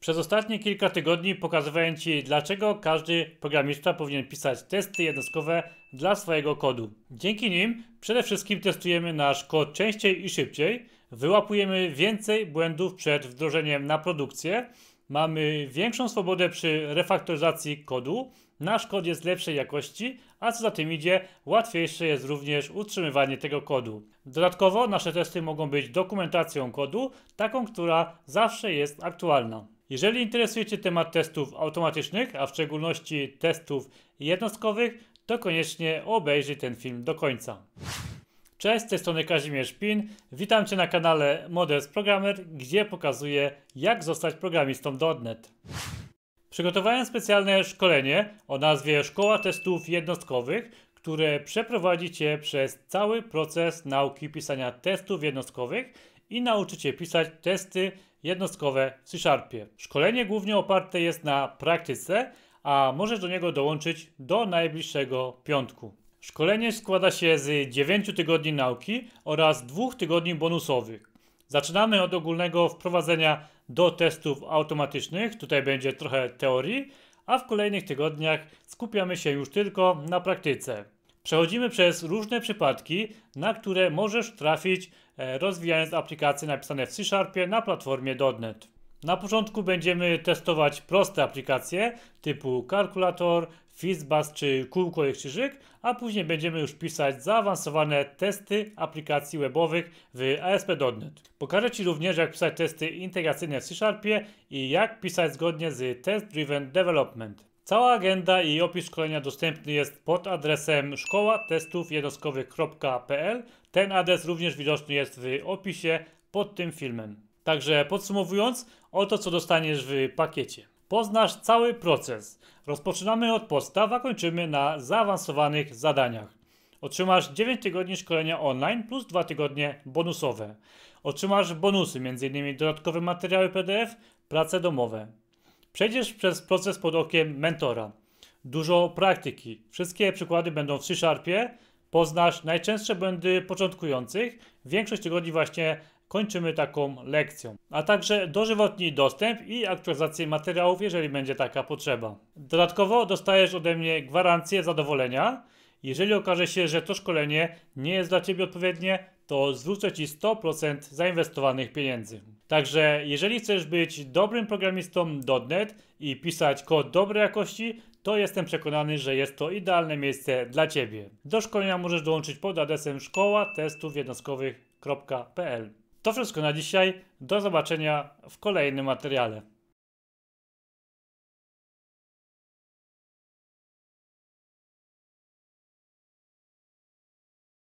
Przez ostatnie kilka tygodni pokazywałem Ci, dlaczego każdy programista powinien pisać testy jednostkowe dla swojego kodu. Dzięki nim przede wszystkim testujemy nasz kod częściej i szybciej, wyłapujemy więcej błędów przed wdrożeniem na produkcję, mamy większą swobodę przy refaktoryzacji kodu, nasz kod jest lepszej jakości, a co za tym idzie, łatwiejsze jest również utrzymywanie tego kodu. Dodatkowo nasze testy mogą być dokumentacją kodu, taką, która zawsze jest aktualna. Jeżeli interesuje Cię temat testów automatycznych, a w szczególności testów jednostkowych, to koniecznie obejrzyj ten film do końca. Cześć, z tej strony Kazimierz Pin. Witam Cię na kanale Models Programmer, gdzie pokazuję jak zostać programistą .NET. Przygotowałem specjalne szkolenie o nazwie Szkoła Testów Jednostkowych, które przeprowadzi Cię przez cały proces nauki pisania testów jednostkowych i nauczycie pisać testy jednostkowe w C Sharpie. Szkolenie głównie oparte jest na praktyce, a możesz do niego dołączyć do najbliższego piątku. Szkolenie składa się z 9 tygodni nauki oraz 2 tygodni bonusowych. Zaczynamy od ogólnego wprowadzenia do testów automatycznych, tutaj będzie trochę teorii, a w kolejnych tygodniach skupiamy się już tylko na praktyce. Przechodzimy przez różne przypadki, na które możesz trafić e, rozwijając aplikacje napisane w C Sharpie na platformie .NET. Na początku będziemy testować proste aplikacje typu kalkulator, fizzbuzz czy kółko i krzyżyk, a później będziemy już pisać zaawansowane testy aplikacji webowych w ASP.NET. Pokażę Ci również jak pisać testy integracyjne w C Sharpie i jak pisać zgodnie z Test Driven Development. Cała agenda i opis szkolenia dostępny jest pod adresem szkoła Ten adres również widoczny jest w opisie pod tym filmem. Także podsumowując, oto co dostaniesz w pakiecie. Poznasz cały proces. Rozpoczynamy od podstaw, a kończymy na zaawansowanych zadaniach. Otrzymasz 9 tygodni szkolenia online plus 2 tygodnie bonusowe. Otrzymasz bonusy, m.in. dodatkowe materiały PDF, prace domowe. Przejdziesz przez proces pod okiem mentora. Dużo praktyki. Wszystkie przykłady będą w C-Sharpie. Poznasz najczęstsze błędy początkujących. Większość tygodni właśnie kończymy taką lekcją. A także dożywotni dostęp i aktualizację materiałów, jeżeli będzie taka potrzeba. Dodatkowo dostajesz ode mnie gwarancję zadowolenia. Jeżeli okaże się, że to szkolenie nie jest dla Ciebie odpowiednie, to zwrócę Ci 100% zainwestowanych pieniędzy. Także jeżeli chcesz być dobrym programistą .NET i pisać kod dobrej jakości, to jestem przekonany, że jest to idealne miejsce dla Ciebie. Do szkolenia możesz dołączyć pod adresem szkoła testów jednostkowych.pl. To wszystko na dzisiaj. Do zobaczenia w kolejnym materiale.